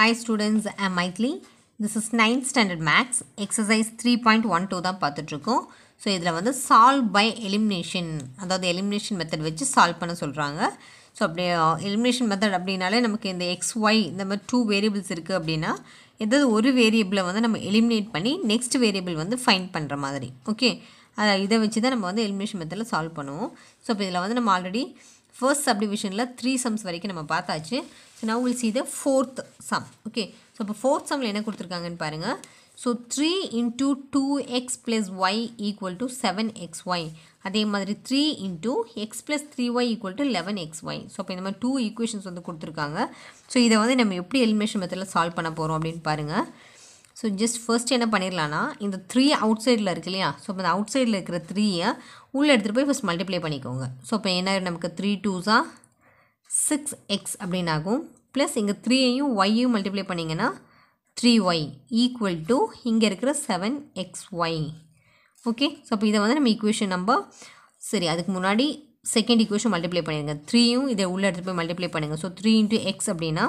Hi students I'm Maithili this is ninth standard maths exercise three point one two தான் பார்த்துட்ருக்கோம் so இதில் வந்து solve by elimination அதாவது elimination method வச்சு solve பண்ண சொல்கிறாங்க ஸோ அப்படி எலிமினேஷன் மெத்தட் அப்படின்னாலே நமக்கு இந்த எக்ஸ் ஒய் இந்த மாதிரி டூ வேரியபிள்ஸ் இருக்குது அப்படின்னா எதாவது ஒரு வேரியபிளை வந்து நம்ம எலிமினேட் பண்ணி நெக்ஸ்ட் வேரியபிள் வந்து ஃபைன் பண்ணுற மாதிரி ஓகே அதை இதை வச்சு தான் நம்ம வந்து எலிமினேஷன் மெத்தடில் சால்வ் பண்ணுவோம் ஸோ இப்போ இதில் வந்து நம்ம ஆல்ரெடி ஃபர்ஸ்ட் சப்டிவிஷனில் த்ரீ சம்ஸ் வரைக்கும் நம்ம பார்த்தாச்சு so now we'll see the fourth sum okay so இப்போ ஃபோர்த் சம்மில் என்ன கொடுத்துருக்காங்கன்னு பாருங்கள் so three into two x plus y equal to seven x y அதே மாதிரி three into x plus three y equal to eleven x y so அப்போ இந்த மாதிரி டூ ஈக்குவேஷன்ஸ் வந்து கொடுத்துருக்காங்க ஸோ இதை வந்து நம்ம எப்படி எலிமினேஷன் மெத்தடில் சால்வ் பண்ண போகிறோம் அப்படின்னு பாருங்கள் ஸோ ஜஸ்ட் ஃபர்ஸ்ட் என்ன பண்ணிடலான்னா இந்த த்ரீ அவுட் சைடில் இருக்கு இல்லையா ஸோ அப்போ அந்த அவுட் சைடில் இருக்கிற த்ரீயை உள்ளே எடுத்துகிட்டு போய் ஃபஸ்ட் மல்டிப்ளை பண்ணிக்கோங்க ஸோ இப்போ என்ன நமக்கு த்ரீ டூஸாக சிக்ஸ் எக்ஸ் அப்படின்னு ஆகும் ப்ளஸ் இங்கே த்ரீயையும் ஒய்யும் மல்டிப்ளை பண்ணிங்கன்னா த்ரீ ஒய் ஈக்குவல் டு இங்கே இருக்கிற seven x y okay so அப்போ இதை வந்து நம்ம ஈக்குவேஷன் நம்பர் சரி அதுக்கு முன்னாடி செகண்ட் ஈக்குவேஷன் மல்டிப்ளை பண்ணிடுங்க த்ரீயும் இதை உள்ளே எடுத்துகிட்டு போய் மல்டிப்ளை பண்ணுங்கள் ஸோ த்ரீ இன்ட்டு எக்ஸ் அப்படின்னா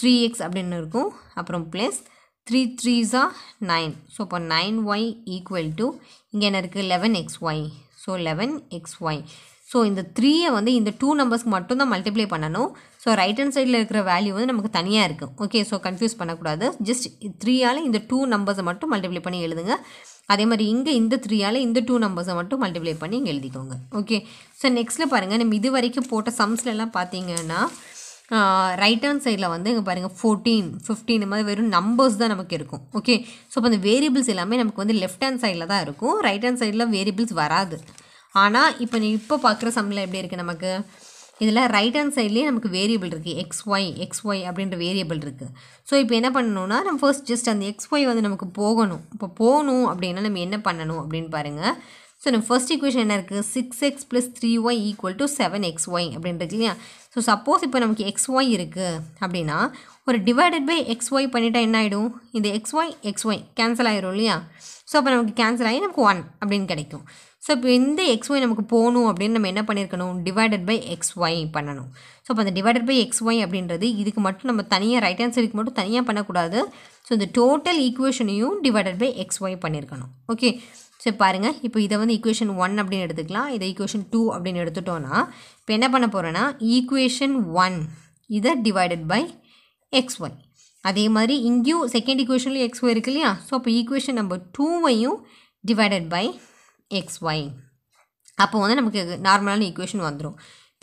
த்ரீ எக்ஸ் அப்படின்னு இருக்கும் அப்புறம் plus three threes are nine so இப்போ நைன் ஒய் ஈக்குவல் டு இங்கே என்ன இருக்குது eleven x y so eleven x y so இந்த த்ரீயை வந்து இந்த டூ நம்பர்ஸ்க்கு மட்டும் தான் மல்டிப்ளை பண்ணணும் ஸோ ரைட் ஹேண்ட் சைடில் இருக்கிற வேல்யூ வந்து நமக்கு தனியாக இருக்குது ஓகே ஸோ கன்ஃபியூஸ் பண்ணக்கூடாது ஜஸ்ட் த்ரீயால் இந்த டூ நம்பர்ஸை மட்டும் மல்டிப்ளை பண்ணி எழுதுங்க அதே மாதிரி இங்கே இந்த த்ரீயால் இந்த டூ நம்பர்ஸை மட்டும் மல்டிப்ளை பண்ணி இங்கே எழுதிக்கோங்க ஓகே ஸோ நெக்ஸ்ட்டில் பாருங்கள் நம்ம இது வரைக்கும் போட்ட சம்ஸ்லலாம் பார்த்தீங்கன்னா ரைட் ஹேண்ட் சைடில் வந்து இங்கே பாருங்கள் ஃபோர்டீன் ஃபிஃப்டீன் இந்த மாதிரி வெறும் நம்பர்ஸ் தான் நமக்கு இருக்கும் ஓகே ஸோ இப்போ அந்த வேரியபிள்ஸ் எல்லாமே நமக்கு வந்து லெஃப்ட் ஹேண்ட் சைடில் தான் இருக்கும் ரைட் ஹேண்ட் சைடில் வேரியபிள்ஸ் வராது ஆனால் இப்போ நீ இப்போ பார்க்குற சம்மில் எப்படி இருக்குது நமக்கு இதில் ரைட் ஹேண்ட் சைட்லேயே நமக்கு வேரியபிள் இருக்குது எக்ஸ் ஒய் எக்ஸ் ஒய் அப்படின்ற வேரியபிள் இருக்குது ஸோ இப்போ என்ன பண்ணணும்னா நம்ம ஃபர்ஸ்ட் ஜஸ்ட் அந்த எக்ஸ் ஒய் வந்து நமக்கு போகணும் இப்போ போகணும் அப்படின்னா நம்ம என்ன பண்ணணும் அப்படின்னு பாருங்கள் ஸோ நம்ம ஃபர்ஸ்ட் இக்குவேஷன் என்ன இருக்குது six x plus three y equal to seven x y அப்படின்றது இல்லையா ஸோ சப்போஸ் இப்போ நமக்கு எக்ஸ் ஒய் இருக்குது அப்படின்னா ஒரு டிவைடட் பை எக்ஸ் ஒய் பண்ணிட்டா என்ன ஆகிடும் இந்த x y x y cancel ஆகிரும் இல்லையா ஸோ அப்போ நமக்கு கேன்சல் ஆகி நமக்கு ஒன் அப்படின்னு கிடைக்கும் ஸோ இப்போ இந்த எக்ஸ் ஒய் நமக்கு போகணும் அப்படின்னு நம்ம என்ன பண்ணியிருக்கணும் டிவைடட் பை எக்ஸ் ஒய் பண்ணணும் ஸோ அப்போ அந்த டிவைடட் பை எக்ஸ் ஒய் அப்படின்றது இதுக்கு மட்டும் நம்ம தனியாக ரைட் ஹேண்ட் சைடுக்கு மட்டும் தனியாக பண்ணக்கூடாது ஸோ இந்த டோட்டல் ஈக்குவேஷனையும் டிவைடட் பை எக்ஸ் ஒய் பண்ணியிருக்கணும் ஓகே ஸோ பாருங்கள் இப்போ இதை வந்து ஈக்குவேஷன் ஒன் அப்படின்னு எடுத்துக்கலாம் இதை ஈக்குவேஷன் டூ அப்படின்னு எடுத்துட்டோன்னா இப்போ என்ன பண்ண போகிறேன்னா ஈக்குவேஷன் ஒன் இதை டிவைடட் பை எக்ஸ் ஒய் அதே மாதிரி இங்கேயும் செகண்ட் ஈக்குவேஷன்லையும் எக்ஸ் ஒய் இருக்கு இல்லையா ஸோ அப்போ ஈக்குவேஷன் நம்பர் டூவையும் டிவைடட் பை எக்ஸ் ஒய் அப்போ வந்து நமக்கு நார்மலான ஈக்குவேஷன் வந்துடும்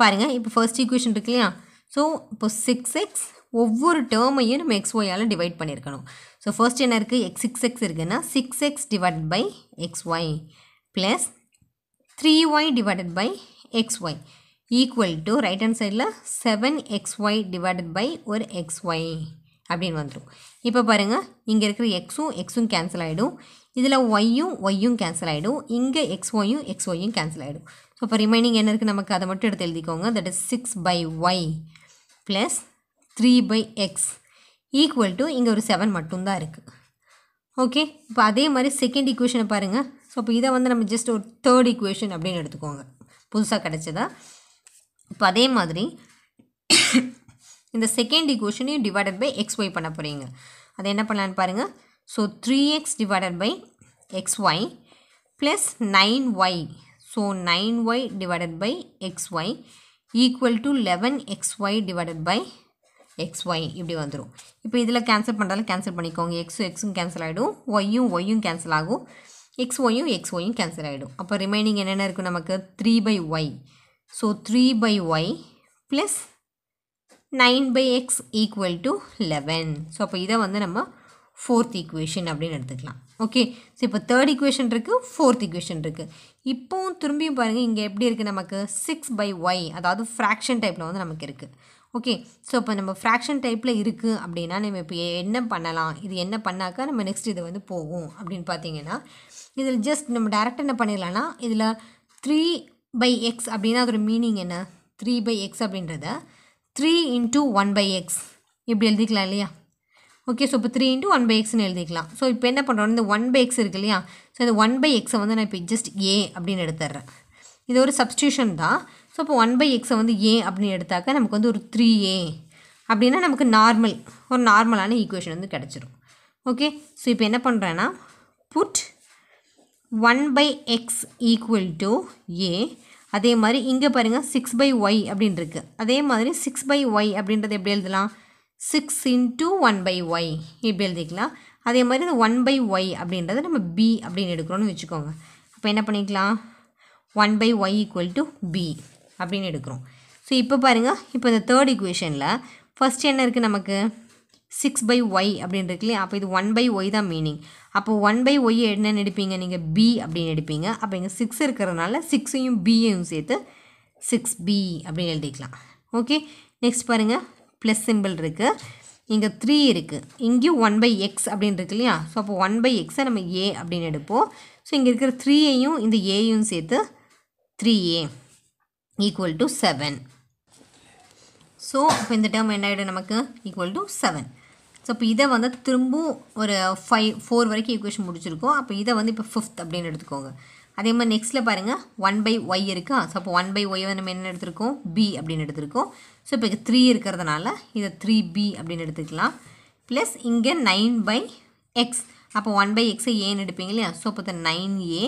பாருங்கள் இப்போ ஃபர்ஸ்ட் ஈக்குவேஷன் இருக்கு இல்லையா ஸோ இப்போ சிக்ஸ் எக்ஸ் ஒவ்வொரு டேர்மையும் நம்ம எக்ஸ் ஒயால் டிவைட் பண்ணியிருக்கணும் ஸோ ஃபர்ஸ்ட் என்ன இருக்குது எக்ஸ் சிக்ஸ் எக்ஸ் இருக்குன்னா six x divide by x y plus three y divided by x y equal to right hand சைடில் seven x y divided by ஒரு எக்ஸ் ஒய் அப்படின்னு வந்துடும் இப்போ பாருங்கள் இங்கே இருக்கிற எக்ஸும் எக்ஸும் கேன்சல் ஆகிடும் இதில் ஒய்யும் ஒய்யும் கேன்சல் ஆகிடும் இங்கே எக்ஸ் ஒய்யும் எக்ஸ் ஒய்யும் கேன்சல் ஆகிடும் ஸோ இப்போ ரிமைனிங் என்ன இருக்குது நமக்கு அதை மட்டும் எடுத்து எழுதிக்கோங்க that is six by y plus three by x equal to இங்கே ஒரு செவன் மட்டும்தான் இருக்குது ஓகே இப்போ அதே மாதிரி செகண்ட் ஈக்குவேஷனை பாருங்கள் ஸோ இப்போ இதை வந்து நம்ம ஜஸ்ட் ஒரு தேர்ட் ஈக்குவேஷன் அப்படின்னு எடுத்துக்கோங்க புதுசாக கிடச்சதா இப்போ அதே மாதிரி இந்த செகண்ட் ஈக்குவேஷனையும் டிவைடட் பை எக்ஸ் ஒய் பண்ண போகிறீங்க அதை என்ன பண்ணலான்னு பாருங்கள் so three x divided by x y plus nine y so nine y divided by x y equal to eleven x y divided by x இப்படி வந்துடும் இப்போ இதில் கேன்சல் பண்ணுறதால கேன்சல் பண்ணிக்கோங்க எக்ஸும் எக்ஸும் கேன்சல் ஆகிடும் ஒய்யும் ஒய்யும் கேன்சல் ஆகும் எக்ஸ் ஒய்யும் எக்ஸ் ஒய்யும் கேன்சல் ஆகிடும் அப்போ ரிமைனிங் என்னென்ன இருக்கும் நமக்கு three by y so three by y plus nine by x equal to eleven so அப்போ இதை வந்து நம்ம ஃபோர்த் ஈக்குவேஷன் அப்படின்னு எடுத்துக்கலாம் ஓகே ஸோ இப்போ தேர்ட் ஈக்குவேஷன் இருக்குது ஃபோர்த் ஈக்குவேஷன் இருக்குது இப்போவும் திரும்பியும் பாருங்கள் இங்கே எப்படி இருக்குது நமக்கு சிக்ஸ் பை ஒய் அதாவது ஃப்ராக்ஷன் டைப்பில் வந்து நமக்கு இருக்குது ஓகே ஸோ இப்போ நம்ம ஃப்ராக்ஷன் டைப்பில் இருக்குது அப்படின்னா நம்ம இப்போ என்ன பண்ணலாம் இது என்ன பண்ணாக்கா நம்ம நெக்ஸ்ட் இது வந்து போகும் அப்படின்னு பார்த்தீங்கன்னா இதில் ஜஸ்ட் நம்ம டேரெக்ட் என்ன பண்ணிடலாம்னா இதில் த்ரீ பை எக்ஸ் அப்படின்னா அதோட மீனிங் என்ன த்ரீ பை எக்ஸ் அப்படின்றத three into one by x இப்படி எழுதிக்கலாம் இல்லையா ஓகே ஸோ இப்போ த்ரீ இன்ட்டு ஒன் பை எக்ஸ்னு எழுதிக்கலாம் ஸோ இப்போ என்ன பண்ணுறோம் இந்த ஒன் பை எக்ஸ் இருக்கு இல்லையா ஸோ இந்த ஒன் பை எக்ஸை வந்து நான் இப்போ ஜஸ்ட் ஏ அப்படின்னு எடுத்துட்றேன் இது ஒரு சப்ஸ்டியூஷன் தான் ஸோ அப்போ ஒன் பை எக்ஸை வந்து ஏ அப்படின்னு எடுத்தாக்க நமக்கு வந்து ஒரு த்ரீ ஏ அப்படின்னா நமக்கு நார்மல் ஒரு நார்மலான ஈக்குவேஷன் வந்து கிடச்சிரும் ஓகே ஸோ இப்போ என்ன பண்ணுறேன்னா put one by x equal to a அதே மாதிரி இங்கே பாருங்கள் சிக்ஸ் பை ஒய் அப்படின்ருக்கு அதே மாதிரி சிக்ஸ் பை ஒய் அப்படின்றது எப்படி எழுதலாம் six into one by y இப்படி எழுதிக்கலாம் அதே மாதிரி இந்த ஒன் பை ஒய் அப்படின்றத நம்ம பி அப்படின்னு எடுக்கிறோன்னு வச்சுக்கோங்க அப்போ என்ன பண்ணிக்கலாம் one by y equal to b அப்படின்னு எடுக்கிறோம் ஸோ இப்போ பாருங்கள் இப்போ இந்த தேர்ட் இக்குவேஷனில் ஃபஸ்ட் என்ன இருக்குது நமக்கு சிக்ஸ் பை ஒய் அப்படின்னு இருக்கு இல்லையா அப்போ இது ஒன் பை ஒய் தான் மீனிங் அப்போ ஒன் பை ஒய் என்னென்னு எடுப்பீங்க நீங்கள் பி அப்படின்னு எடுப்பீங்க அப்போ இங்கே சிக்ஸ் இருக்கிறனால சிக்ஸையும் பியையும் சேர்த்து சிக்ஸ் பி அப்படின்னு எழுதிக்கலாம் ஓகே நெக்ஸ்ட் பாருங்கள் ப்ளஸ் சிம்பிள் இருக்குது இங்கே த்ரீ இருக்குது இங்கேயும் ஒன் பை எக்ஸ் அப்படின்னு இருக்கு இல்லையா ஸோ அப்போ ஒன் பை எக்ஸை நம்ம ஏ அப்படின்னு எடுப்போம் ஸோ இங்கே இருக்கிற த்ரீயையும் இந்த ஏயும் சேர்த்து three a equal to 7. So இப்போ இந்த term என்ன ஆகிடும் நமக்கு ஈக்குவல் டு செவன் ஸோ இப்போ இதை வந்து திரும்பவும் ஒரு ஃபைவ் ஃபோர் வரைக்கும் ஈக்குவேஷன் முடிச்சிருக்கோம் அப்போ இதை வந்து இப்போ ஃபிஃப்த் அப்படின்னு எடுத்துக்கோங்க அதே மாதிரி நெக்ஸ்ட்டில் பாருங்கள் ஒன் பை ஒய் இருக்கா ஸோ அப்போ ஒன் பை ஒய் நம்ம என்ன எடுத்திருக்கோம் பி அப்படின்னு எடுத்திருக்கோம் ஸோ இப்போ த்ரீ இருக்கிறதுனால இதை த்ரீ பி அப்படின்னு எடுத்துக்கலாம் ப்ளஸ் இங்கே நைன் பை எக்ஸ் அப்போ ஒன் பை ஏன்னு எடுப்பீங்க இல்லையா so nine a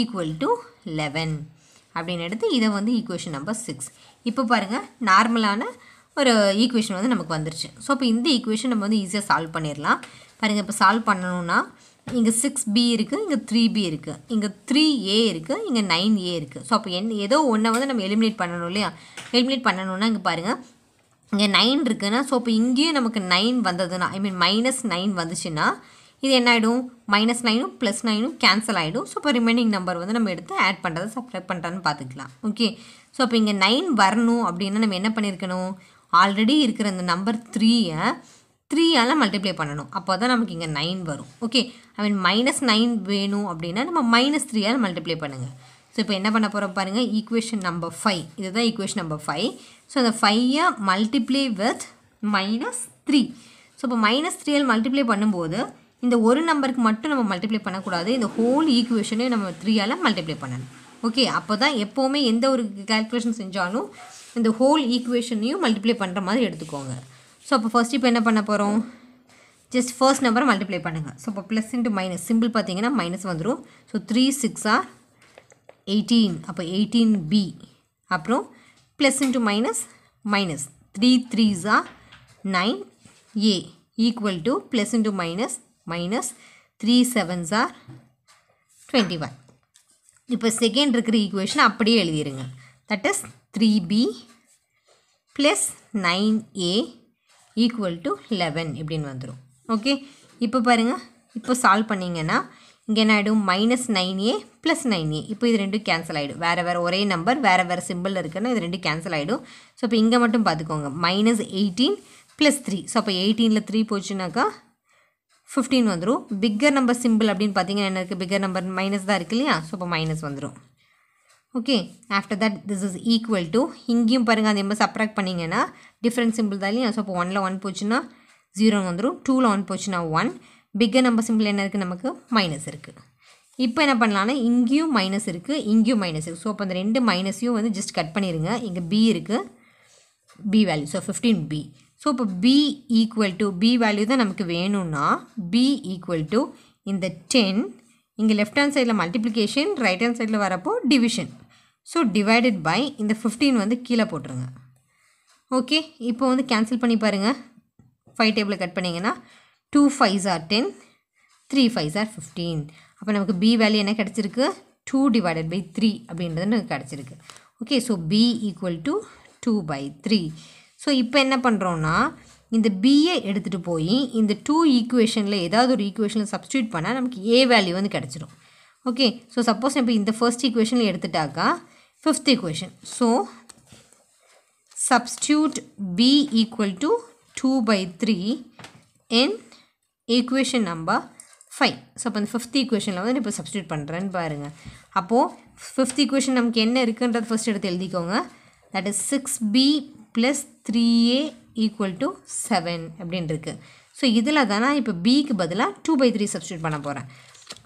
equal to eleven அப்படின்னு எடுத்து இதை வந்து ஈக்குவேஷன் நம்பர் சிக்ஸ் இப்போ பாருங்கள் நார்மலான ஒரு ஈக்குவேஷன் வந்து நமக்கு வந்துருச்சு ஸோ இப்போ இந்த ஈக்குவேஷன் நம்ம வந்து ஈஸியாக சால்வ் பண்ணிடலாம் பாருங்கள் இப்போ சால்வ் பண்ணணும்னா இங்கே சிக்ஸ் பி இருக்குது இங்கே த்ரீ பி இருக்குது இங்கே த்ரீ ஏ இருக்குது இங்கே நைன் ஏ இருக்குது ஸோ அப்போ என் ஏதோ ஒன்றை வந்து நம்ம எலிமினேட் பண்ணணும் இல்லையா எலிமினேட் பண்ணணும்னா இங்கே பாருங்கள் இங்கே நைன் இருக்குன்னா ஸோ இப்போ இங்கேயும் நமக்கு நைன் வந்ததுன்னா ஐ மீன் மைனஸ் நைன் வந்துச்சுன்னா இது என்ன ஆகிடும் மைனஸ் நைனும் ப்ளஸ் நைனும் கேன்சல் ஆகிடும் ஸோ இப்போ ரிமைனிங் நம்பர் வந்து நம்ம எடுத்து ஆட் பண்ணுறதை சப்ரேட் பண்ணுறான்னு பார்த்துக்கலாம் ஓகே ஸோ இப்போ இங்கே நைன் வரணும் அப்படின்னா நம்ம என்ன பண்ணியிருக்கணும் ஆல்ரெடி இருக்கிற அந்த நம்பர் த்ரீயை த்ரீயால் மல்டிப்ளை பண்ணணும் அப்போ தான் நமக்கு இங்கே நைன் வரும் okay I mean minus nine வேணும் அப்படின்னா நம்ம மைனஸ் த்ரீயால் மல்டிப்ளை பண்ணுங்கள் ஸோ இப்போ என்ன பண்ண போகிறோம் பாருங்கள் ஈக்குவேஷன் நம்பர் ஃபைவ் இதுதான் ஈக்குவேஷன் நம்பர் ஃபைவ் ஸோ அந்த ஃபையை multiply with minus three so இப்போ மைனஸ் த்ரீயால் மல்டிப்ளை பண்ணும்போது இந்த ஒரு நம்பருக்கு மட்டும் நம்ம மல்டிப்ளை பண்ணக்கூடாது இந்த ஹோல் ஈக்குவேஷனே நம்ம த்ரீயால் மல்டிப்ளை பண்ணணும் ஓகே அப்போ தான் எப்போவுமே எந்த ஒரு கால்குலேஷன் செஞ்சாலும் இந்த ஹோல் ஈக்குவேஷனையும் மல்டிப்ளை பண்ணுற மாதிரி எடுத்துக்கோங்க ஸோ அப்போ ஃபஸ்ட் இப்போ என்ன பண்ண போகிறோம் ஜஸ்ட் ஃபர்ஸ்ட் நம்பரை மல்டிப்ளை பண்ணுங்கள் ஸோ இப்போ ப்ளஸ் இன்ட்டு மைனஸ் சிம்பிள் பார்த்தீங்கன்னா மைனஸ் வந்துடும் so three six are eighteen அப்போ எயிட்டீன் பி அப்புறம் plus into minus minus three threes are nine a equal to plus into minus minus three sevens are twenty one இப்போ second இருக்கிற equation அப்படியே எழுதிடுங்க that is three b plus nine a equal to eleven இப்படின்னு வந்துடும் okay இப்போ பாருங்க இப்போ solve பண்ணீங்கன்னா இங்கே என்ன ஆகிடும் minus nine a plus nine a இப்போ இது ரெண்டும் கேன்சல் ஆகிடும் வேறு வேறு ஒரே நம்பர் வேறு வேறு சிம்பிள் இருக்குன்னா இது ரெண்டும் கேன்சல் ஆகிடும் ஸோ இப்போ இங்கே மட்டும் பார்த்துக்கோங்க minus eighteen plus three so அப்போ எயிட்டீனில் த்ரீ போச்சுனாக்கா ஃபிஃப்டீன் வந்துடும் பிக்கர் நம்பர் சிம்பிள் அப்படின்னு பார்த்தீங்கன்னா என்ன இருக்குது பிக்கர் நம்பர் மைனஸ் தான் இருக்குது இல்லையா ஸோ இப்போ மைனஸ் வந்துடும் okay after that this is equal to இங்கேயும் பாருங்கள் அதே மாதிரி சப்ராக்ட் பண்ணிங்கன்னா டிஃப்ரெண்ட் சிம்பிள் தான் இல்லையா ஸோ இப்போ ஒனில் ஒன் போச்சுன்னா ஜீரோ வந்துடும் டூவில் ஒன் போச்சுன்னா ஒன் பிக்கர் நம்பர் சிம்பிள் என்ன இருக்குது நமக்கு மைனஸ் இருக்குது இப்போ என்ன பண்ணலான்னா இங்கேயும் மைனஸ் இருக்குது இங்கேயும் மைனஸ் இருக்குது ஸோ அப்போ அந்த ரெண்டு மைனஸையும் வந்து ஜஸ்ட் கட் பண்ணிடுங்க இங்கே பி இருக்குது b value so fifteen b so இப்போ b equal to b value தான் நமக்கு வேணும்னா பி ஈக்குவல் டு இந்த டென் இங்கே லெஃப்ட் ஹேண்ட் சைடில் மல்டிப்ளிகேஷன் ரைட் ஹேண்ட் சைடில் வரப்போ டிவிஷன் ஸோ டிவைடட் பை இந்த ஃபிஃப்டீன் வந்து கீழே போட்டுருங்க ஓகே இப்போ வந்து கேன்சல் பண்ணி பாருங்கள் ஃபைவ் டேபிளை கட் பண்ணிங்கன்னா two fives are ten three fives are fifteen அப்போ நமக்கு பி வேல்யூ என்ன கிடச்சிருக்கு டூ டிவைடட் பை த்ரீ அப்படின்றது நமக்கு கிடச்சிருக்கு okay so b equal to two by three so இப்போ என்ன பண்ணுறோன்னா இந்த பிஏ எடுத்துகிட்டு போய் இந்த டூ ஈக்குவேஷனில் ஏதாவது ஒரு ஈக்குவேஷனில் சப்ஸ்டியூட் பண்ணால் நமக்கு ஏ வேல்யூ வந்து கிடச்சிடும் ஓகே ஸோ சப்போஸ் இப்போ இந்த ஃபர்ஸ்ட் ஈக்குவேஷனில் எடுத்துட்டாக்கா fifth equation so substitute b equal to two by three in equation number five so அப்போ இந்த ஃபிஃப்த் ஈக்குவேஷனில் வந்து இப்போ சப்ஸ்டியூட் பண்ணுறேன்னு பாருங்கள் அப்போது ஃபிஃப்த் ஈக்குவேஷன் நமக்கு என்ன இருக்குன்றது ஃபஸ்ட் எடுத்து எழுதிக்கோங்க that is six b plus three a equal to seven அப்படின்னு இருக்குது ஸோ இதில் தானே இப்போ பிக்கு பதிலாக டூ பை த்ரீ சப்ஸ்டியூட் பண்ண போகிறேன்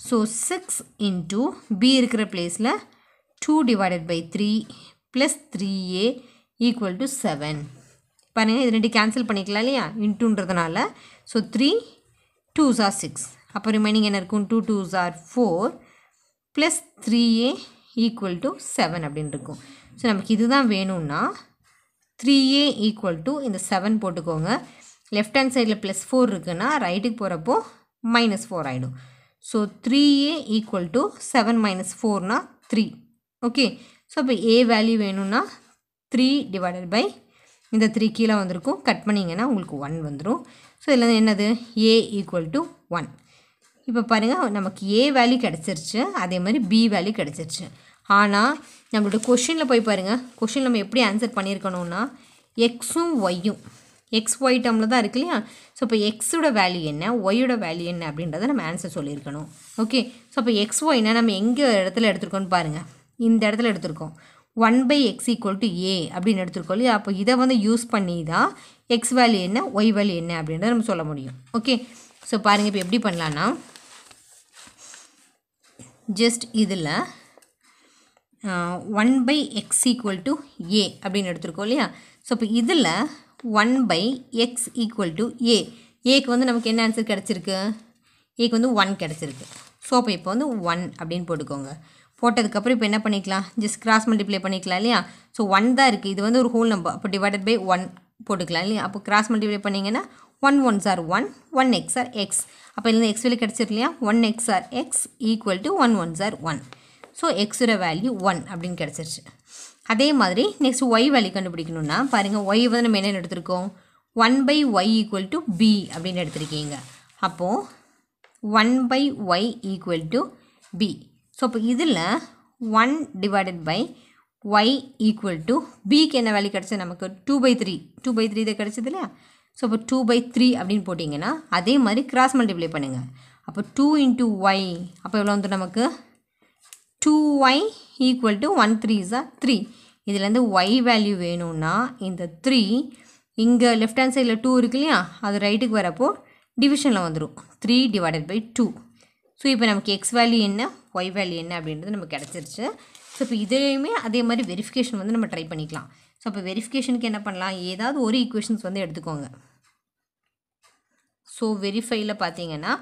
ஸோ சிக்ஸ் இன்ட்டு பி இருக்கிற ப்ளேஸில் two divided by three plus three a equal to seven பாருங்கள் இது ரெண்டு கேன்சல் பண்ணிக்கலாம் இல்லையா இன்ட்டுன்றதுனால so three twos are six அப்போ ரிமைனிங் என்ன இருக்கும் two twos are four plus three a equal to seven அப்படின்னு இருக்கும் ஸோ நமக்கு இதுதான் வேணும்னா த்ரீ ஏ ஈக்குவல் இந்த செவன் போட்டுக்கோங்க லெஃப்ட் hand சைடில் ப்ளஸ் ஃபோர் இருக்குனா rightுக்கு போகிறப்போ மைனஸ் ஃபோர் ஆகிடும் so three a equal 7 seven minus ஃபோர்னா three okay so அப்போ ஏ வேல்யூ வேணும்னா த்ரீ divided பை இந்த த்ரீ கீழே வந்திருக்கும் கட் பண்ணிங்கன்னா உங்களுக்கு ஒன் வந்துடும் ஸோ இதில் என்னது ஏ ஈக்குவல் to ஒன் இப்போ பாருங்கள் நமக்கு ஏ வேல்யூ கடுச்சிருச்சு அதே மாதிரி பி வேல்யூ கிடச்சிருச்சு ஆனால் நம்மளோட கொஷினில் போய் பாருங்கள் கொஷின் நம்ம எப்படி ஆன்சர் பண்ணியிருக்கணும்னா எக்ஸும் ஒய்யும் எக்ஸ் ஒய் டம்மில் தான் இருக்கு இல்லையா ஸோ இப்போ எக்ஸோட வேல்யூ என்ன ஒய்யோட வேல்யூ என்ன அப்படின்றத நம்ம ஆன்சர் சொல்லியிருக்கணும் ஓகே ஸோ இப்போ எக்ஸ் ஒய்னா நம்ம எங்கே இடத்துல எடுத்துருக்கோம்னு பாருங்கள் இந்த இடத்துல எடுத்திருக்கோம் one by x equal to a அப்படின்னு எடுத்துருக்கோம் இல்லையா அப்போ இதை வந்து யூஸ் பண்ணி தான் எக்ஸ் வேல்யூ என்ன ஒய் வேல்யூ என்ன அப்படின்றத நம்ம சொல்ல முடியும் ஓகே ஸோ பாருங்கள் இப்போ எப்படி பண்ணலான்னா ஜஸ்ட் இதில் one by x equal to a அப்படின்னு எடுத்திருக்கோம் இல்லையா ஸோ இப்போ இதில் one by x equal to a ஏக்கு வந்து நமக்கு என்ன ஆன்சர் கிடச்சிருக்கு ஏக்கு வந்து ஒன் கிடச்சிருக்கு ஸோ அப்போ இப்போ வந்து ஒன் அப்படின்னு போட்டுக்கோங்க போட்டதுக்கப்புறம் இப்போ என்ன பண்ணிக்கலாம் ஜஸ்ட் கிராஸ் மல்டிப்ளை பண்ணிக்கலாம் இல்லையா ஸோ ஒன் தான் இருக்குது இது வந்து ஒரு ஹோல் நம்பர் அப்போ டிவைடட் பை ஒன் போட்டுக்கலாம் இல்லையா அப்போ கிராஸ் மல்டிப்ளை பண்ணிங்கன்னா one ones are one one x are x அப்போ இதுலேருந்து எக்ஸ் வெளியே கிடச்சிரு இல்லையா one x are x equal to one ones are one so எக்ஸோட வேல்யூ ஒன் அப்படின்னு கிடச்சிருச்சு அதே மாதிரி நெக்ஸ்ட் ஒய் வேல்யூ கண்டுபிடிக்கணும்னா பாருங்கள் ஒய் வந்து நம்ம என்னென்ன எடுத்திருக்கோம் one by y equal to b அப்படின்னு எடுத்திருக்கீங்க அப்போது one by y equal to b so அப்போ இதில் one divided by y equal to பிக்கு என்ன வேல்யூ கிடச்சது நமக்கு two by three two by three தான் கிடச்சது இல்லையா ஸோ இப்போ டூ பை த்ரீ அப்படின்னு போட்டிங்கன்னா அதே மாதிரி கிராஸ் மல்டிப்ளை பண்ணுங்கள் அப்போ டூ இன்ட்டு ஒய் அப்போ எவ்வளோ வந்து நமக்கு two y equal to one three 3. Three இதுலேருந்து ஒய் வேல்யூ வேணும்னா இந்த த்ரீ இங்கே லெஃப்ட் ஹேண்ட் சைடில் டூ இருக்கு இல்லையா அது ரைட்டுக்கு வரப்போ டிவிஷனில் வந்துடும் three divided by two so இப்போ நமக்கு எக்ஸ் வேல்யூ என்ன ஒய் வேல்யூ என்ன அப்படின்றது நமக்கு கிடச்சிருச்சு ஸோ இப்போ இதுலேயுமே அதே மாதிரி வெரிஃபிகேஷன் வந்து நம்ம ட்ரை பண்ணிக்கலாம் ஸோ இப்போ வெரிஃபிகேஷனுக்கு என்ன பண்ணலாம் ஏதாவது ஒரு equations வந்து எடுத்துக்கோங்க ஸோ வெரிஃபையில் பார்த்தீங்கன்னா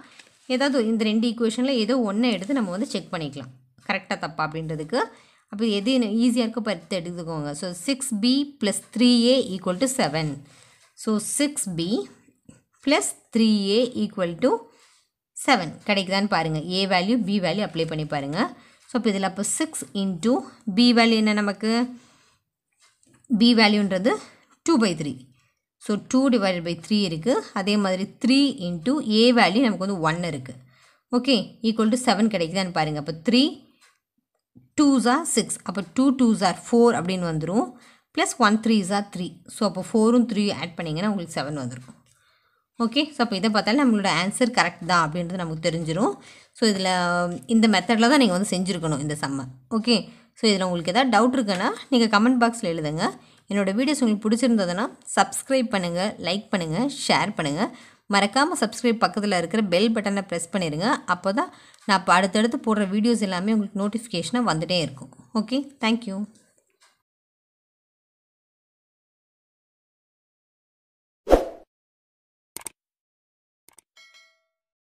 இந்த ரெண்டு ஈக்குவேஷனில் ஏதோ ஒன்றை எடுத்து நம்ம வந்து செக் பண்ணிக்கலாம் கரெக்டாக தப்பா அப்படின்றதுக்கு அப்போ எது ஈஸியாக இருக்கோ பத்து எடுத்துக்கோங்க so six b plus three a equal to seven so six b plus three a equal to seven கிடைக்குதான்னு பாருங்கள் a value b value apply பண்ணி பாருங்கள் ஸோ அப்போ இதில் அப்போ சிக்ஸ் இன்ட்டு பி வேல்யூ என்ன நமக்கு பி வேல்யூன்றது two by three so two divided by three இருக்குது அதே மாதிரி த்ரீ இன்ட்டு ஏ வேல்யூ நமக்கு வந்து ஒன் இருக்குது ஓகே ஈக்குவல் டு செவன் கிடைக்குதான்னு பாருங்கள் அப்போ த்ரீ டூஸ் ஆர் சிக்ஸ் அப்போ டூ டூஸ் ஆர் ஃபோர் அப்படின்னு வந்துடும் plus one threes are three so அப்போ ஃபோரும் த்ரீ ஆட் பண்ணிங்கன்னா உங்களுக்கு செவன் வந்துடும் ஓகே ஸோ அப்போ இதை பார்த்தாலும் நம்மளோட ஆன்சர் கரெக்ட் தான் அப்படின்றது நமக்கு தெரிஞ்சிடும் ஸோ இதில் இந்த மெத்தடில் தான் நீங்கள் வந்து செஞ்சுருக்கணும் இந்த சம்மர் ஓகே ஸோ இதில் உங்களுக்கு எதாவது டவுட் இருக்குன்னா நீங்கள் கமெண்ட் பாக்ஸில் எழுதுங்க என்னோடய வீடியோஸ் உங்களுக்கு பிடிச்சிருந்ததுன்னா சப்ஸ்கிரைப் பண்ணுங்கள் லைக் பண்ணுங்கள் ஷேர் பண்ணுங்கள் மறக்காமல் சப்ஸ்கிரைப் பக்கத்தில் இருக்கிற பெல் பட்டனை ப்ரெஸ் பண்ணிடுங்க அப்போ தான் நான் இப்போ அடுத்தடுத்து போடுற வீடியோஸ் எல்லாமே உங்களுக்கு நோட்டிஃபிகேஷனாக வந்துகிட்டே இருக்கும் ஓகே தேங்க்யூ